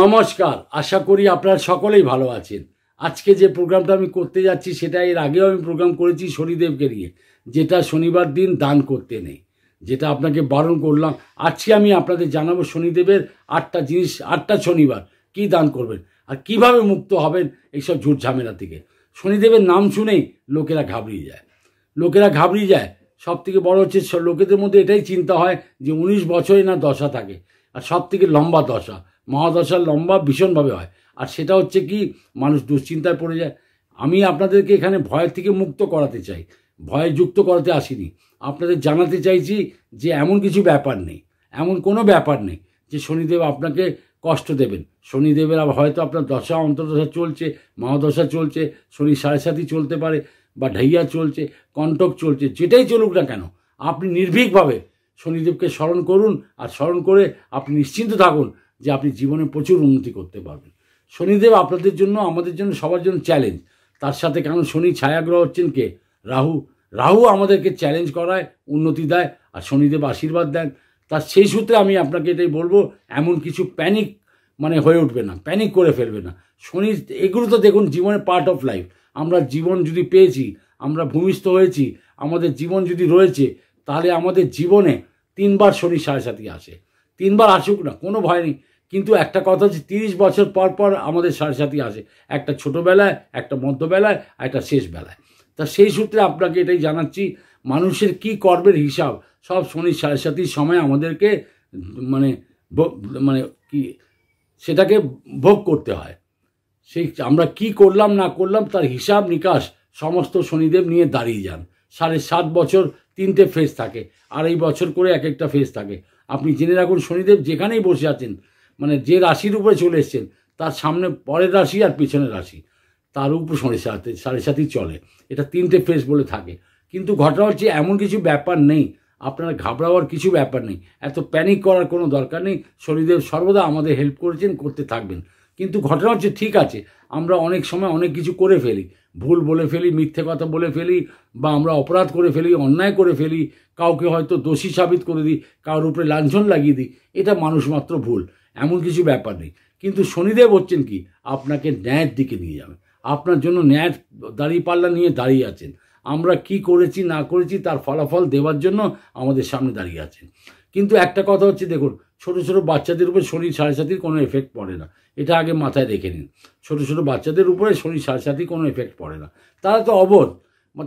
নমস্কার আশা করি আপনারা সকলেই ভালো আছেন আজকে যে প্রোগ্রামটা আমি করতে যাচ্ছি সেটা এর আগেও আমি প্রোগ্রাম করেছি শনিদেবকে নিয়ে যেটা শনিবার দিন দান করতে নেই যেটা আপনাকে বারণ করলাম আজকে আমি আপনাদের জানাবো শনিদেবের আটটা জিনিস আটটা শনিবার কি দান করবেন আর কিভাবে মুক্ত হবেন এইসব ঝুট ঝামেলা থেকে শনিদেবের নাম শুনেই লোকেরা ঘাবড়িয়ে যায় লোকেরা ঘাবড়িয়ে যায় সব থেকে বড় হচ্ছে লোকেদের মধ্যে এটাই চিন্তা হয় যে উনিশ বছরে না দশা থাকে আর সব থেকে লম্বা দশা মহাদশা লম্বা ভীষণভাবে হয় আর সেটা হচ্ছে কি মানুষ দুশ্চিন্তায় পড়ে যায় আমি আপনাদেরকে এখানে ভয়ের থেকে মুক্ত করাতে চাই ভয়ে যুক্ত করাতে আসিনি আপনাদের জানাতে চাইছি যে এমন কিছু ব্যাপার নেই এমন কোনো ব্যাপার নেই যে শনিদেব আপনাকে কষ্ট দেবেন শনিদেবের হয়তো আপনার দশা অন্তর্দশা চলছে মহাদশা চলছে শনি সাড়ে সাথী চলতে পারে বা ঢাইয়া চলছে কণ্টক চলছে যেটাই চলুক না কেন আপনি নির্ভীকভাবে শনিদেবকে স্মরণ করুন আর স্মরণ করে আপনি নিশ্চিন্ত থাকুন যে আপনি জীবনে প্রচুর উন্নতি করতে পারবেন শনিদেব আপনাদের জন্য আমাদের জন্য সবার জন্য চ্যালেঞ্জ তার সাথে কেন শনি ছায়াগ্রহ হচ্ছেন কে রাহু রাহু আমাদেরকে চ্যালেঞ্জ করায় উন্নতি দেয় আর শনিদেব আশীর্বাদ দেন তার সেই সূত্রে আমি আপনাকে এটাই বলবো এমন কিছু প্যানিক মানে হয়ে উঠবে না প্যানিক করে ফেলবে না শনি এগুলো তো দেখুন জীবনের পার্ট অফ লাইফ আমরা জীবন যদি পেয়েছি আমরা ভূমিষ্ঠ হয়েছি আমাদের জীবন যদি রয়েছে তাহলে আমাদের জীবনে তিনবার শনি সাড়ে সাথে আসে তিনবার আসুক না কোনো ভয় নেই কিন্তু একটা কথা হচ্ছে তিরিশ বছর পর পর আমাদের সারসাথী আসে একটা ছোটোবেলায় একটা মধ্যবেলায় একটা শেষ বেলায় তা সেই সূত্রে আপনাকে এটাই জানাচ্ছি মানুষের কি কর্মের হিসাব সব শনি সাতির সময় আমাদেরকে মানে মানে কি সেটাকে ভোগ করতে হয় সেই আমরা কি করলাম না করলাম তার হিসাব নিকাশ সমস্ত শনিদেব নিয়ে দাঁড়িয়ে যান সাড়ে সাত বছর তিনটে ফেজ থাকে আর এই বছর করে এক একটা ফেজ থাকে আপনি জেনে রাখুন শনিদেব যেখানেই বসে আছেন মানে যে রাশির উপরে চলে এসছেন তার সামনে পরের রাশি আর পিছনের রাশি তার উপর সাড়ে সাথে সাড়ে সাথই চলে এটা তিনটে ফেস বলে থাকে কিন্তু ঘটনা হচ্ছে এমন কিছু ব্যাপার নেই আপনার ঘাবড়াওয়ার কিছু ব্যাপার নেই এত প্যানিক করার কোনো দরকার নেই শনিদেব সর্বদা আমাদের হেল্প করেছেন করতে থাকবেন কিন্তু ঘটনা হচ্ছে ঠিক আছে আমরা অনেক সময় অনেক কিছু করে ফেলি ভুল বলে ফেলি মিথ্যে কথা বলে ফেলি বা আমরা অপরাধ করে ফেলি অন্যায় করে ফেলি কাউকে হয়তো দোষী সাবিত করে দিই কারোর উপরে লাঞ্ছন লাগিয়ে দিই এটা মানুষ মাত্র ভুল এমন কিছু ব্যাপার নেই কিন্তু শনিদেব হচ্ছেন কি আপনাকে ন্যায়ের দিকে নিয়ে যাবেন আপনার জন্য ন্যায় দাঁড়িয়ে পাল্লা নিয়ে দাঁড়িয়ে আছেন আমরা কি করেছি না করেছি তার ফলাফল দেওয়ার জন্য আমাদের সামনে দাঁড়িয়ে আছেন কিন্তু একটা কথা হচ্ছে দেখুন ছোটো ছোটো বাচ্চাদের উপরে শরীর সাড়ে সাতির কোনো এফেক্ট পড়ে না এটা আগে মাথায় রেখে নিন ছোটো ছোটো বাচ্চাদের উপরে শরীর সাড়ে সাতির কোনো এফেক্ট পড়ে না তারা তো অবোধ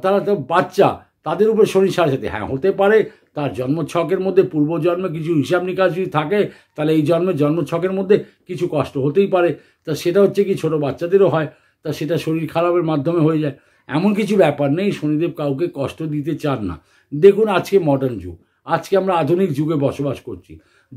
তারা তো বাচ্চা তাদের উপরে শরীর সাড়ে সাথে হ্যাঁ হতে পারে তার জন্মছকের মধ্যে পূর্বজন্মে কিছু হিসাব নিকাশ যদি থাকে তাহলে এই জন্মের জন্মছকের মধ্যে কিছু কষ্ট হতেই পারে তা সেটা হচ্ছে কি ছোট বাচ্চাদেরও হয় তা সেটা শরীর খারাপের মাধ্যমে হয়ে যায় এমন কিছু ব্যাপার নেই শনিদেব কাউকে কষ্ট দিতে চান না দেখুন আজকে মডার্ন যুগ আজকে আমরা আধুনিক যুগে বসবাস করছি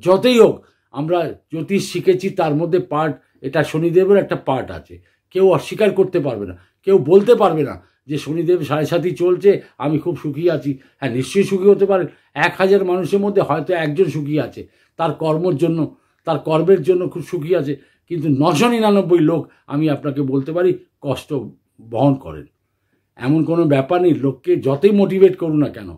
যতই হোক আমরা জ্যোতিষ শিখেছি তার মধ্যে পার্ট এটা শনিদেবের একটা পার্ট আছে কেউ অস্বীকার করতে পারবে না কেউ বলতে পারবে না যে শনিদেব সাড়ে সাতই চলছে আমি খুব সুখী আছি হ্যাঁ নিশ্চয়ই সুখী হতে পারেন এক হাজার মানুষের মধ্যে হয়তো একজন সুখী আছে তার কর্মর জন্য তার কর্মের জন্য খুব সুখী আছে কিন্তু নশো নিরানব্বই লোক আমি আপনাকে বলতে পারি কষ্ট বহন করেন এমন কোনো ব্যাপার নেই লোককে যতই মোটিভেট করুন না কেন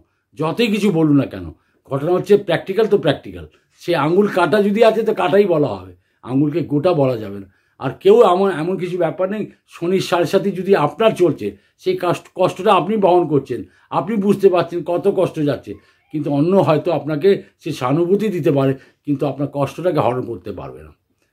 যতই কিছু বলুন না কেন ঘটনা হচ্ছে প্র্যাকটিক্যাল তো প্র্যাকটিক্যাল সে আঙুল কাটা যদি আছে তো কাটাই বলা হবে আঙুলকে গোটা বলা যাবে না আর কেউ এমন এমন কিছু ব্যাপার নেই শনির সাড়ে সাথে যদি আপনার চলছে সেই কষ্ট কষ্টটা আপনি বহন করছেন আপনি বুঝতে পারছেন কত কষ্ট যাচ্ছে কিন্তু অন্য হয়তো আপনাকে সে সহানুভূতি দিতে পারে কিন্তু আপনার কষ্টটাকে হরণ করতে পারবে না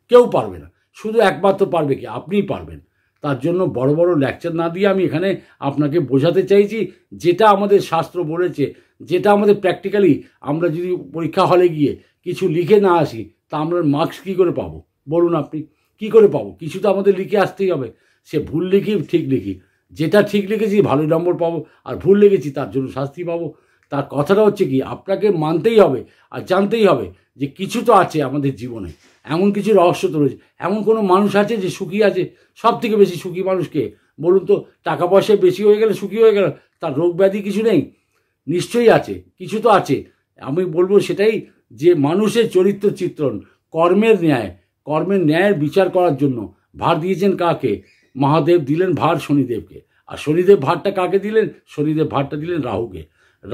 কেউ পারবে না শুধু একমাত্র পারবে কি আপনিই পারবেন তার জন্য বড় বড় লেকচার না দিয়ে আমি এখানে আপনাকে বোঝাতে চাইছি যেটা আমাদের শাস্ত্র বলেছে যেটা আমাদের প্র্যাকটিক্যালি আমরা যদি পরীক্ষা হলে গিয়ে কিছু লিখে না আসি তা আমরা মার্কস কী করে পাবো বলুন আপনি কি করে পাবো কিছু তো আমাদের লিখে আসতেই হবে সে ভুল লিখি ঠিক লিখি যেটা ঠিক লিখেছি ভালো নম্বর পাবো আর ভুল লিখেছি তার জন্য শাস্তি পাবো তার কথাটা হচ্ছে কি আপনাকে মানতেই হবে আর জানতেই হবে যে কিছু তো আছে আমাদের জীবনে এমন কিছু রহস্য তো রয়েছে এমন কোনো মানুষ আছে যে সুখী আছে সব থেকে বেশি সুখী মানুষকে বলুন তো টাকা পয়সা বেশি হয়ে গেলে সুখী হয়ে গেল তার রোগ ব্যাধি কিছু নেই নিশ্চয়ই আছে কিছু তো আছে আমি বলবো সেটাই যে মানুষের চরিত্র চিত্রণ কর্মের ন্যায় কর্মের ন্যায়ের বিচার করার জন্য ভার দিয়েছেন কাকে মহাদেব দিলেন ভার শনিদেবকে আর শনিদেব ভারটা কাকে দিলেন শনিদেব ভারটা দিলেন রাহুকে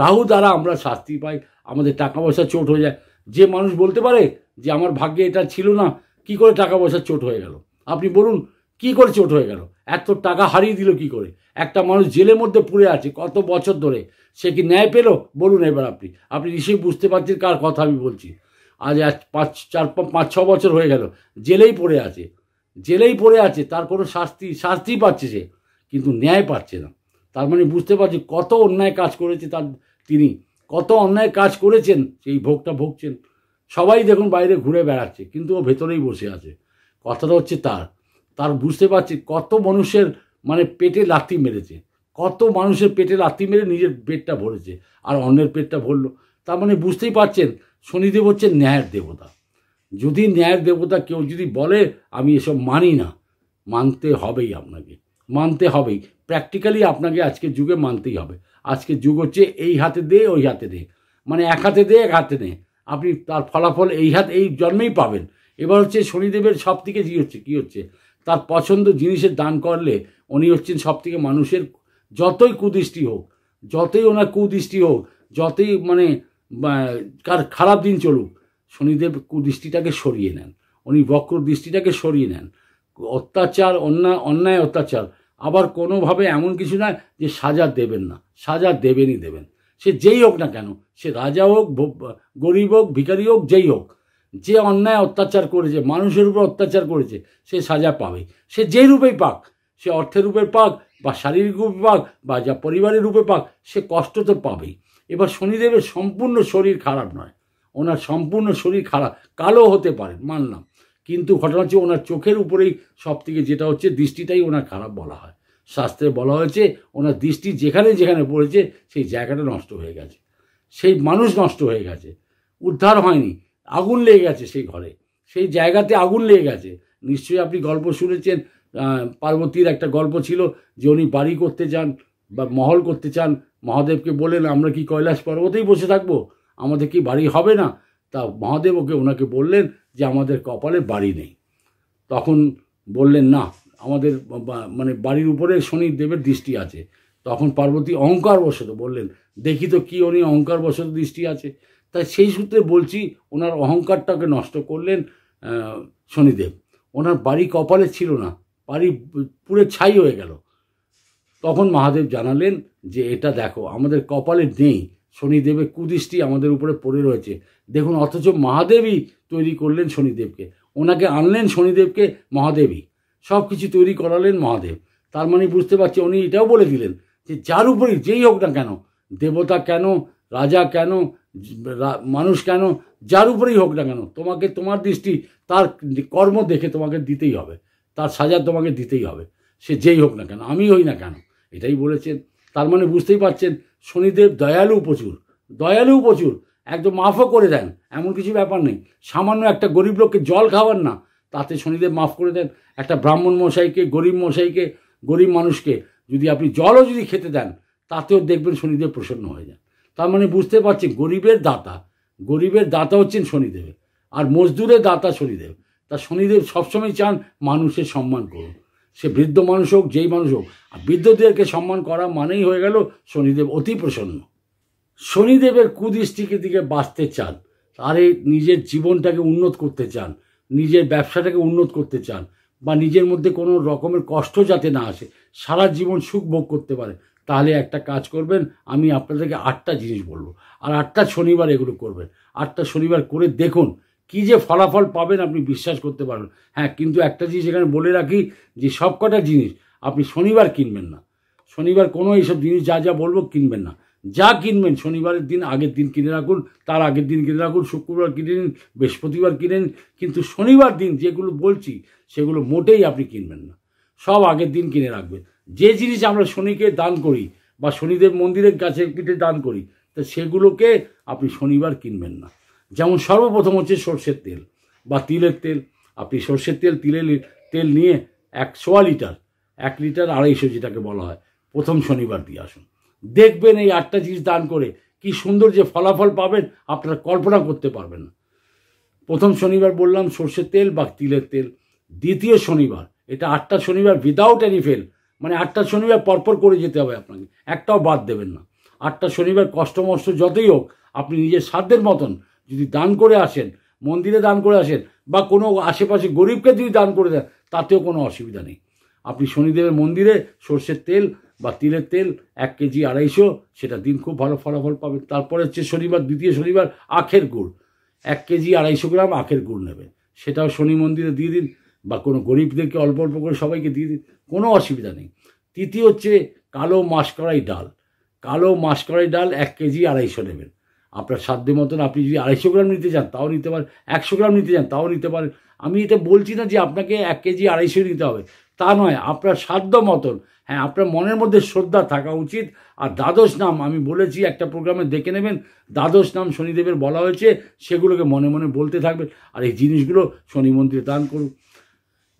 রাহু দ্বারা আমরা শাস্তি পাই আমাদের টাকা পয়সা চোট হয়ে যায় যে মানুষ বলতে পারে যে আমার ভাগ্যে এটা ছিল না কি করে টাকা পয়সা চোট হয়ে গেল আপনি বলুন কি করে চোট হয়ে গেল এত টাকা হারিয়ে দিল কি করে একটা মানুষ জেলের মধ্যে পুড়ে আছে কত বছর ধরে সে কি ন্যায় পেল বলুন এবার আপনি আপনি নিশ্চয়ই বুঝতে পারছেন কার কথা আমি বলছি আজ এক পাঁচ চার পাঁচ ছ বছর হয়ে গেল জেলেই পড়ে আছে জেলেই পড়ে আছে তার কোনো শাস্তি শাস্তি পাচ্ছে সে কিন্তু ন্যায় পাচ্ছে না তার মানে বুঝতে পারছি কত অন্যায় কাজ করেছে তার তিনি কত অন্যায় কাজ করেছেন সেই ভোগটা ভোগছেন সবাই দেখুন বাইরে ঘুরে বেড়াচ্ছে কিন্তু ও ভেতরেই বসে আছে কথাটা হচ্ছে তার তার বুঝতে পারছি কত মানুষের মানে পেটে লাথি মেরেছে কত মানুষের পেটে লাথি মেরে নিজের পেটটা ভরেছে আর অন্যের পেটটা ভরলো তার মানে বুঝতেই পারছেন শনিদেব হচ্ছে ন্যায়ের দেবতা যদি ন্যায়ের দেবতা কেউ যদি বলে আমি এসব মানি না মানতে হবেই আপনাকে মানতে হবেই প্র্যাকটিক্যালি আপনাকে আজকের যুগে মানতেই হবে আজকে যুগ হচ্ছে এই হাতে দে ওই হাতে দে মানে এক হাতে দে এক হাতে নে আপনি তার ফলাফল এই হাত এই জন্মেই পাবেন এবার হচ্ছে শনিদেবের সব থেকে কী হচ্ছে কী হচ্ছে তার পছন্দ জিনিসের দান করলে উনি হচ্ছেন সব থেকে মানুষের যতই কুদৃষ্টি হোক যতই ওনার কুদৃষ্টি হোক যতই মানে কার খারাপ দিন চলুক শনিদেব কুদৃষ্টিটাকে সরিয়ে নেন উনি বক্র দৃষ্টিটাকে সরিয়ে নেন অত্যাচার অন্যায় অন্যায় অত্যাচার আবার কোনোভাবে এমন কিছু না যে সাজা দেবেন না সাজা দেবেনই দেবেন সে যেই হোক না কেন সে রাজা হোক গরিব হোক ভিকারি হোক যেই হোক যে অন্যায় অত্যাচার করেছে মানুষের উপর অত্যাচার করেছে সে সাজা পাবে সে যে রূপেই পাক সে অর্থের রূপে পাক বা শারীরিক রূপে পাক বা যা পরিবারের রূপে পাক সে কষ্ট তো পাবেই এবার শনিদেবের সম্পূর্ণ শরীর খারাপ নয় ওনার সম্পূর্ণ শরীর খারাপ কালো হতে পারে মানলাম কিন্তু ঘটনা হচ্ছে ওনার চোখের উপরেই সব থেকে যেটা হচ্ছে দৃষ্টিটাই ওনার খারাপ বলা হয় শাস্ত্রে বলা হয়েছে ওনার দৃষ্টি যেখানে যেখানে পড়েছে সেই জায়গাটা নষ্ট হয়ে গেছে সেই মানুষ নষ্ট হয়ে গেছে উদ্ধার হয়নি আগুন লেগে গেছে সেই ঘরে সেই জায়গাতে আগুন লেগে গেছে নিশ্চয়ই আপনি গল্প শুনেছেন পার্বতীর একটা গল্প ছিল যে উনি বাড়ি করতে যান বা মহল করতে চান মহাদেবকে বলেন আমরা কি কৈলাস পর্বতেই বসে থাকবো আমাদের কি বাড়ি হবে না তা মহাদেব ওকে ওনাকে বললেন যে আমাদের কপালে বাড়ি নেই তখন বললেন না আমাদের মানে বাড়ির উপরে শনি দেবের দৃষ্টি আছে তখন পার্বতী অহংকার বসত বললেন দেখি তো কী উনি অহংকার বসত দৃষ্টি আছে তাই সেই সূত্রে বলছি ওনার অহংকারটাকে নষ্ট করলেন শনিদেব ওনার বাড়ি কপালে ছিল না বাড়ি পুরে ছাই হয়ে গেল তখন মহাদেব জানালেন যে এটা দেখো আমাদের কপালে নেই শনিদেবের কুদৃষ্টি আমাদের উপরে পড়ে রয়েছে দেখুন অথচ মহাদেবই তৈরি করলেন শনিদেবকে ওনাকে আনলেন শনিদেবকে মহাদেবই সব কিছু তৈরি করালেন মহাদেব তার মানে বুঝতে পারছি উনি এটাও বলে দিলেন যে যার উপরে যেই হোক না কেন দেবতা কেন রাজা কেন মানুষ কেন যার উপরেই হোক না কেন তোমাকে তোমার দৃষ্টি তার কর্ম দেখে তোমাকে দিতেই হবে তার সাজা তোমাকে দিতেই হবে সে যেই হোক না কেন আমি হই না কেন এটাই বলেছেন তার মানে বুঝতেই পারছেন শনিদেব দয়ালু প্রচুর দয়ালু প্রচুর একদম মাফও করে দেন এমন কিছু ব্যাপার নেই সামান্য একটা গরিব লোককে জল খাওয়ান না তাতে শনিদেব মাফ করে দেন একটা ব্রাহ্মণ মশাইকে গরিব মশাইকে গরিব মানুষকে যদি আপনি জলও যদি খেতে দেন তাতেও দেখবেন শনিদেব প্রসন্ন হয়ে যান তার মানে বুঝতে পারছেন গরিবের দাতা গরিবের দাতা হচ্ছেন শনিদেব আর মজদুরের দাতা শনিদেব তা শনিদেব সবসময় চান মানুষের সম্মান করুন সে বৃদ্ধ মানুষ হোক যেই মানুষ হোক আর বৃদ্ধদেরকে সম্মান করা মানেই হয়ে গেল শনিদেব অতি প্রসন্ন শনিদেবের কুদৃষ্টিকে দিকে বাঁচতে চান আরে নিজের জীবনটাকে উন্নত করতে চান নিজের ব্যবসাটাকে উন্নত করতে চান বা নিজের মধ্যে কোনো রকমের কষ্ট যাতে না আসে সারা জীবন সুখ ভোগ করতে পারে তাহলে একটা কাজ করবেন আমি আপনাদেরকে আটটা জিনিস বলবো আর আটটা শনিবার এগুলো করবেন আটটা শনিবার করে দেখুন কি যে ফলাফল পাবেন আপনি বিশ্বাস করতে পারবেন হ্যাঁ কিন্তু একটা জিনিস এখানে বলে রাখি যে সব কটা জিনিস আপনি শনিবার কিনবেন না শনিবার কোনো এইসব জিনিস যা যা বলবো কিনবেন না যা কিনবেন শনিবারের দিন আগের দিন কিনে রাখুন তার আগের দিন কিনে রাখুন শুক্রবার কিনে নিন বৃহস্পতিবার কিনে নিন কিন্তু শনিবার দিন যেগুলো বলছি সেগুলো মোটেই আপনি কিনবেন না সব আগের দিন কিনে রাখবেন যে জিনিস আমরা শনিকে দান করি বা শনিদেব মন্দিরের কাছে পিঠে দান করি তা সেগুলোকে আপনি শনিবার কিনবেন না যেমন সর্বপ্রথম হচ্ছে সর্ষের তেল বা তিলের তেল আপনি সর্ষের তেল তিলের তেল নিয়ে এক সোয়া লিটার এক লিটার আড়াইশো যেটাকে বলা হয় প্রথম শনিবার দিয়ে আসুন দেখবেন এই আটটা জিনিস দান করে কি সুন্দর যে ফলাফল পাবেন আপনারা কল্পনা করতে পারবেন না প্রথম শনিবার বললাম সর্ষের তেল বা তিলের তেল দ্বিতীয় শনিবার এটা আটটা শনিবার উইদাউট এনি ফেল মানে আটটা শনিবার পরপর করে যেতে হবে আপনাকে একটাও বাদ দেবেন না আটটা শনিবার মষ্ট যতই হোক আপনি নিজের সাধ্যের মতন যদি দান করে আসেন মন্দিরে দান করে আসেন বা কোনো আশেপাশে গরিবকে যদি দান করে দেন তাতেও কোনো অসুবিধা নেই আপনি শনিদেবের মন্দিরে সর্ষের তেল বা তিলের তেল এক কেজি আড়াইশো সেটা দিন খুব ভালো ফলাফল পাবেন তারপরে হচ্ছে শনিবার দ্বিতীয় শনিবার আখের গুড় এক কেজি আড়াইশো গ্রাম আখের গুড় নেবেন সেটাও শনি মন্দিরে দিয়ে দিন বা কোনো গরিবদেরকে অল্প অল্প করে সবাইকে দিয়ে দিন কোনো অসুবিধা নেই তৃতীয় হচ্ছে কালো মাসকড়াই ডাল কালো মাসকড়াই ডাল এক কেজি আড়াইশো নেবেন আপনার সাধ্য মতন আপনি যদি আড়াইশো গ্রাম নিতে চান তাও নিতে পারেন একশো গ্রাম নিতে চান তাও নিতে পারেন আমি এটা বলছি না যে আপনাকে এক কেজি আড়াইশো নিতে হবে তা নয় আপনার সাধ্য মতন হ্যাঁ আপনার মনের মধ্যে শ্রদ্ধা থাকা উচিত আর দ্বাদশ নাম আমি বলেছি একটা প্রোগ্রামে দেখে নেবেন দ্বাদশ নাম শনিদেবের বলা হয়েছে সেগুলোকে মনে মনে বলতে থাকবেন আর এই জিনিসগুলো শনি মন্দিরে দান করুন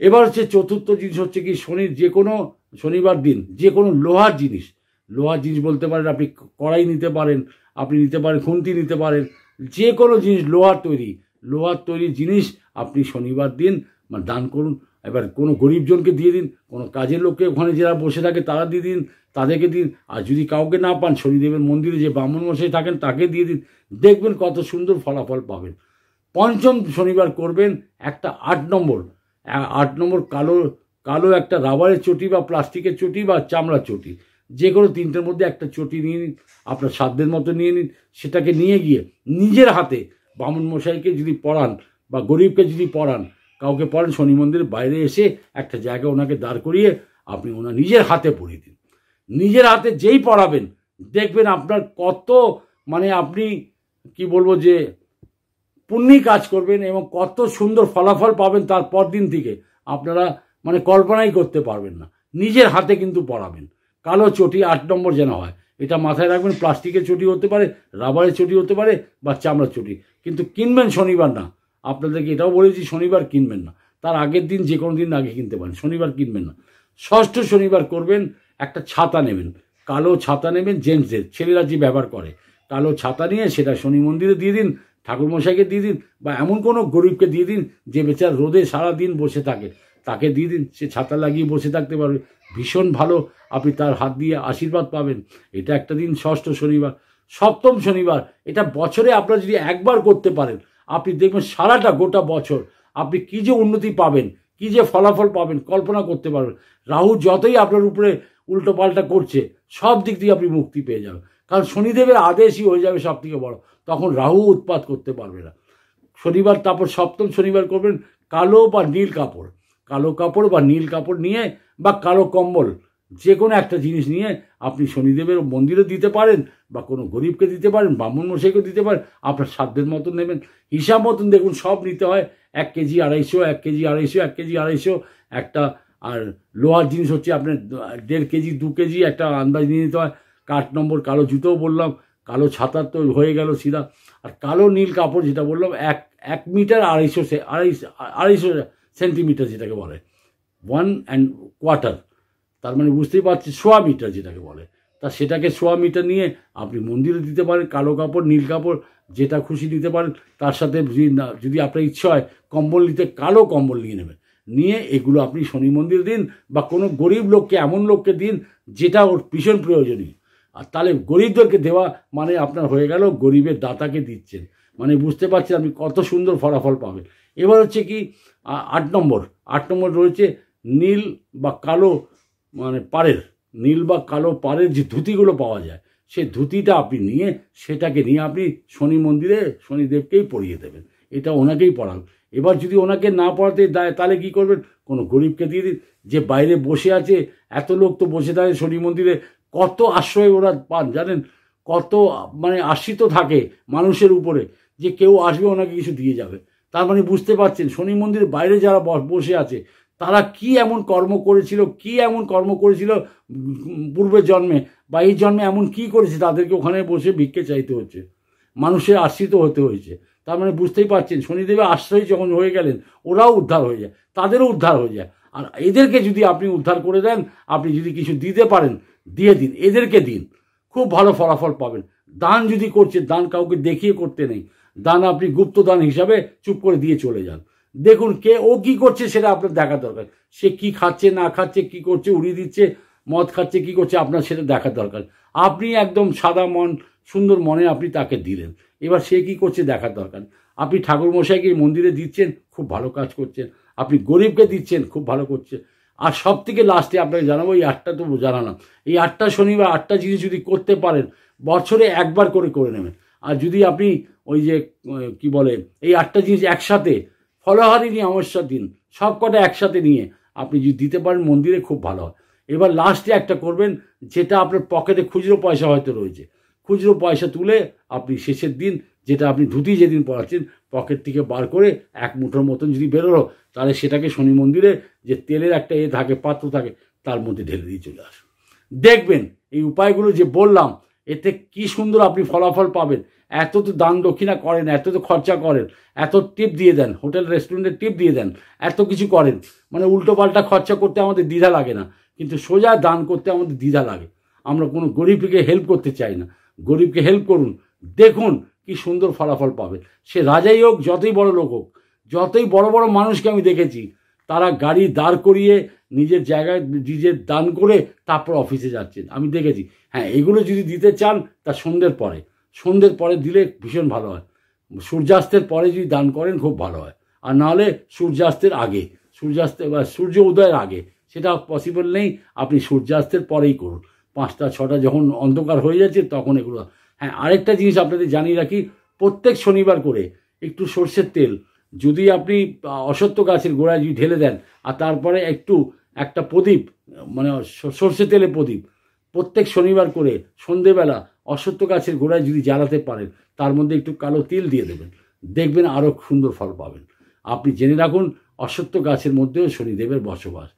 এবার হচ্ছে চতুর্থ জিনিস হচ্ছে কি শনির যে কোনো শনিবার দিন যে কোনো লোহার জিনিস লোহার জিনিস বলতে পারেন আপনি কড়াই নিতে পারেন আপনি নিতে পারেন খুন্তি নিতে পারেন যে কোনো জিনিস লোহার তৈরি লোহার তৈরি জিনিস আপনি শনিবার দিন মানে দান করুন এবার কোনো গরিবজনকে দিয়ে দিন কোনো কাজের লোককে ওখানে যারা বসে থাকে তারা দিয়ে দিন তাদেরকে দিন আর যদি কাউকে না পান শনিদেবের মন্দিরে যে ব্রাহ্মণ মশাই থাকেন তাকে দিয়ে দিন দেখবেন কত সুন্দর ফলাফল পাবেন পঞ্চম শনিবার করবেন একটা আট নম্বর আট নম্বর কালো কালো একটা রাবারের চটি বা প্লাস্টিকের চটি বা চামড়ার চটি যে কোনো তিনটার মধ্যে একটা চটি নিয়ে নিন আপনার সাধ্যের মতো নিয়ে নিন সেটাকে নিয়ে গিয়ে নিজের হাতে বামন মশাইকে যদি পড়ান বা গরিবকে যদি পড়ান কাউকে পড়ান শনি মন্দিরের বাইরে এসে একটা জায়গায় ওনাকে দাঁড় করিয়ে আপনি ওনার নিজের হাতে পড়িয়ে দিন নিজের হাতে যেই পড়াবেন দেখবেন আপনার কত মানে আপনি কি বলবো যে পুণ্যই কাজ করবেন এবং কত সুন্দর ফলাফল পাবেন তার পর দিন থেকে আপনারা মানে কল্পনাই করতে পারবেন না নিজের হাতে কিন্তু পড়াবেন কালো চটি আট নম্বর যেন হয় এটা মাথায় রাখবেন প্লাস্টিকের চটি হতে পারে রাবারের চটি হতে পারে বা চামড়ার চটি কিন্তু কিনবেন শনিবার না আপনাদেরকে এটাও বলেছি শনিবার কিনবেন না তার আগের দিন যে কোনো দিন আগে কিনতে পারেন শনিবার কিনবেন না ষষ্ঠ শনিবার করবেন একটা ছাতা নেবেন কালো ছাতা নেবেন জেন্টসদের ছেলেরা যে ব্যবহার করে কালো ছাতা নিয়ে সেটা শনি মন্দিরে দিয়ে দিন ঠাকুরমশাইকে দিয়ে দিন বা এমন কোনো গরিবকে দিয়ে দিন যে বেচার রোদে সারা দিন বসে থাকে তাকে দিয়ে দিন সে ছাতা লাগিয়ে বসে থাকতে পারবে ভীষণ ভালো আপনি তার হাত দিয়ে আশীর্বাদ পাবেন এটা একটা দিন ষষ্ঠ শনিবার সপ্তম শনিবার এটা বছরে আপনারা যদি একবার করতে পারেন আপনি দেখবেন সারাটা গোটা বছর আপনি কী যে উন্নতি পাবেন কী যে ফলাফল পাবেন কল্পনা করতে পারবেন রাহু যতই আপনার উপরে উল্টোপাল্টা করছে সব দিক দিয়ে আপনি মুক্তি পেয়ে যাবেন কারণ শনিদেবের আদেশই হয়ে যাবে সব থেকে বড়ো তখন রাহু উৎপাত করতে পারবে না শনিবার তারপর সপ্তম শনিবার করবেন কালো বা নীল কাপড় কালো কাপড় বা নীল কাপড় নিয়ে বা কালো কম্বল যে কোনো একটা জিনিস নিয়ে আপনি শনিদেবের মন্দিরে দিতে পারেন বা কোনো গরিবকে দিতে পারেন ব্রাহ্মণ মশাইকে দিতে পারেন আপনার সাধ্যের মতন নেবেন হিসাব মতন দেখুন সব নিতে হয় এক কেজি আড়াইশো এক কেজি আড়াইশো এক কেজি আড়াইশো একটা আর লোহার জিনিস হচ্ছে আপনার দেড় কেজি দু কেজি একটা আন্দাজ নিয়ে নিতে হয় কাঠ নম্বর কালো জুতোও বললাম কালো ছাতার তো হয়ে গেল সিধা আর কালো নীল কাপড় যেটা বললাম এক এক মিটার আড়াইশো সে আড়াইশো আড়াইশো সেন্টিমিটার যেটাকে বলে ওয়ান অ্যান্ড কোয়ার্টার তার মানে বুঝতেই পারছি সোয়া মিটার যেটাকে বলে তা সেটাকে সোয়া মিটার নিয়ে আপনি মন্দিরে দিতে পারেন কালো কাপড় নীল কাপড় যেটা খুশি দিতে পারেন তার সাথে যদি আপনার ইচ্ছা হয় কম্বল নিতে কালো কম্বল নিয়ে নেবেন নিয়ে এগুলো আপনি শনি মন্দির দিন বা কোনো গরিব লোককে এমন লোককে দিন যেটা ওর ভীষণ প্রয়োজনীয় আর তাহলে গরিবদেরকে দেওয়া মানে আপনার হয়ে গেল গরিবের দাতাকে দিচ্ছেন মানে বুঝতে পারছেন আপনি কত সুন্দর ফলাফল পাবেন এবার হচ্ছে কি আট নম্বর আট নম্বর রয়েছে নীল বা কালো মানে পাড়ের নীল বা কালো পাড়ের যে ধুতিগুলো পাওয়া যায় সে ধুতিটা আপনি নিয়ে সেটাকে নিয়ে আপনি শনি মন্দিরে শনিদেবকেই পরিয়ে দেবেন এটা ওনাকেই পড়ান এবার যদি ওনাকে না পড়াতে দেয় তাহলে কী করবেন কোনো গরিবকে দিয়ে দিন যে বাইরে বসে আছে এত লোক তো বসে থাকে শনি মন্দিরে কত আশ্রয় ওরা পান জানেন কত মানে আশ্রিত থাকে মানুষের উপরে যে কেউ আসবে ওনাকে কিছু দিয়ে যাবে তার মানে বুঝতে পারছেন শনি মন্দির বাইরে যারা বসে আছে তারা কি এমন কর্ম করেছিল কি এমন কর্ম করেছিল পূর্বের জন্মে বা এই জন্মে এমন কি করেছে তাদেরকে ওখানে বসে ভিক্ষে চাইতে হচ্ছে মানুষের আশ্রিত হতে হয়েছে তার মানে বুঝতেই পারছেন শনিদেবের আশ্রয় যখন হয়ে গেলেন ওরাও উদ্ধার হয়ে যায় তাদেরও উদ্ধার হয়ে যায় আর এদেরকে যদি আপনি উদ্ধার করে দেন আপনি যদি কিছু দিতে পারেন দিয়ে দিন এদেরকে দিন খুব ভালো ফলাফল পাবেন দান যদি করছে দান কাউকে দেখিয়ে করতে নেই দান আপনি গুপ্তদান হিসাবে চুপ করে দিয়ে চলে যান দেখুন কে ও কি করছে সেটা আপনার দেখা দরকার সে কি খাচ্ছে না খাচ্ছে কি করছে উড়িয়ে দিচ্ছে মদ খাচ্ছে কি করছে আপনার সেটা দেখা দরকার আপনি একদম সাদা মন সুন্দর মনে আপনি তাকে দিলেন এবার সে কি করছে দেখার দরকার আপনি ঠাকুর মশাইকে মন্দিরে দিচ্ছেন খুব ভালো কাজ করছেন আপনি গরিবকে দিচ্ছেন খুব ভালো করছে আর সব থেকে লাস্টে আপনাকে জানাবো এই আটটা তো জানালাম এই আটটা শনিবার আটটা জিনিস যদি করতে পারেন বছরে একবার করে করে নেবেন আর যদি আপনি ওই যে কি বলে এই আটটা জিনিস একসাথে নিয়ে অমস্যা দিন সব কটা একসাথে নিয়ে আপনি যদি দিতে পারেন মন্দিরে খুব ভালো হয় এবার লাস্টে একটা করবেন যেটা আপনার পকেটে খুচরো পয়সা হয়তো রয়েছে খুচরো পয়সা তুলে আপনি শেষের দিন যেটা আপনি ধুতি যেদিন পড়াচ্ছেন পকেট থেকে বার করে এক মুঠোর মতন যদি বেরোলো তাহলে সেটাকে শনি মন্দিরে যে তেলের একটা এ থাকে পাত্র থাকে তার মধ্যে ঢেলে দিয়ে চলে আসুন দেখবেন এই উপায়গুলো যে বললাম এতে কি সুন্দর আপনি ফলাফল পাবেন এত তো দান দক্ষিণা করেন এত তো খরচা করেন এত টিপ দিয়ে দেন হোটেল রেস্টুরেন্টে টিপ দিয়ে দেন এত কিছু করেন মানে উল্টোপাল্টা খরচা করতে আমাদের দ্বিধা লাগে না কিন্তু সোজা দান করতে আমাদের দ্বিধা লাগে আমরা কোনো গরিবকে হেল্প করতে চাই না গরিবকে হেল্প করুন দেখুন কি সুন্দর ফলাফল পাবে সে রাজাই হোক যতই বড় লোক হোক যতই বড় বড় মানুষকে আমি দেখেছি তারা গাড়ি দাঁড় করিয়ে নিজের জায়গায় নিজের দান করে তারপর অফিসে যাচ্ছেন আমি দেখেছি হ্যাঁ এগুলো যদি দিতে চান তা সন্ধ্যের পরে সন্ধ্যের পরে দিলে ভীষণ ভালো হয় সূর্যাস্তের পরে যদি দান করেন খুব ভালো হয় আর নাহলে সূর্যাস্তের আগে সূর্যাস্তের বা সূর্য উদয়ের আগে সেটা পসিবল নেই আপনি সূর্যাস্তের পরেই করুন পাঁচটা ছটা যখন অন্ধকার হয়ে যাচ্ছে তখন এগুলো হ্যাঁ আরেকটা জিনিস আপনাদের জানিয়ে রাখি প্রত্যেক শনিবার করে একটু সর্ষের তেল যদি আপনি অসত্য গাছের গোড়ায় যদি ঢেলে দেন আর তারপরে একটু একটা প্রদীপ মানে সর্ষে তেলে প্রদীপ প্রত্যেক শনিবার করে সন্ধেবেলা অশ্বত্থ গাছের গোড়ায় যদি জ্বালাতে পারেন তার মধ্যে একটু কালো তিল দিয়ে দেবেন দেখবেন আরও সুন্দর ফল পাবেন আপনি জেনে রাখুন অশ্বত্থ গাছের মধ্যেও শনিদেবের বসবাস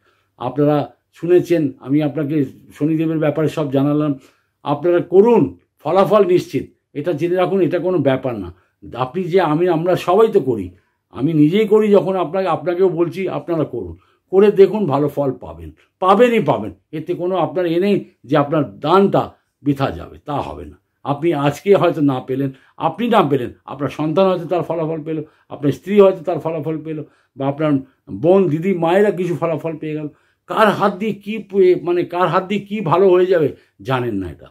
আপনারা শুনেছেন আমি আপনাকে শনিদেবের ব্যাপারে সব জানালাম আপনারা করুন ফলাফল নিশ্চিত এটা জেনে রাখুন এটা কোনো ব্যাপার না আপনি যে আমি আমরা সবাই তো করি আমি নিজেই করি যখন আপনাকে আপনাকেও বলছি আপনারা করুন করে দেখুন ভালো ফল পাবেন পাবেনই পাবেন এতে কোনো আপনার এ নেই যে আপনার দানটা বৃথা যাবে তা হবে না আপনি আজকে হয়তো না পেলেন আপনি না পেলেন আপনার সন্তান হয়তো তার ফলাফল পেলো আপনার স্ত্রী হয়তো তার ফলাফল পেলো বা আপনার বোন দিদি মায়েরা কিছু ফলাফল পেয়ে গেল কার হাত দিয়ে কী মানে কার হাত দিয়ে কী ভালো হয়ে যাবে জানেন না এটা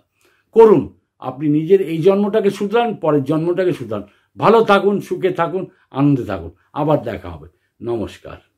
করুন আপনি নিজের এই জন্মটাকে শুধরান পরের জন্মটাকে শুধরান ভালো থাকুন সুখে থাকুন আনন্দে থাকুন আবার দেখা হবে নমস্কার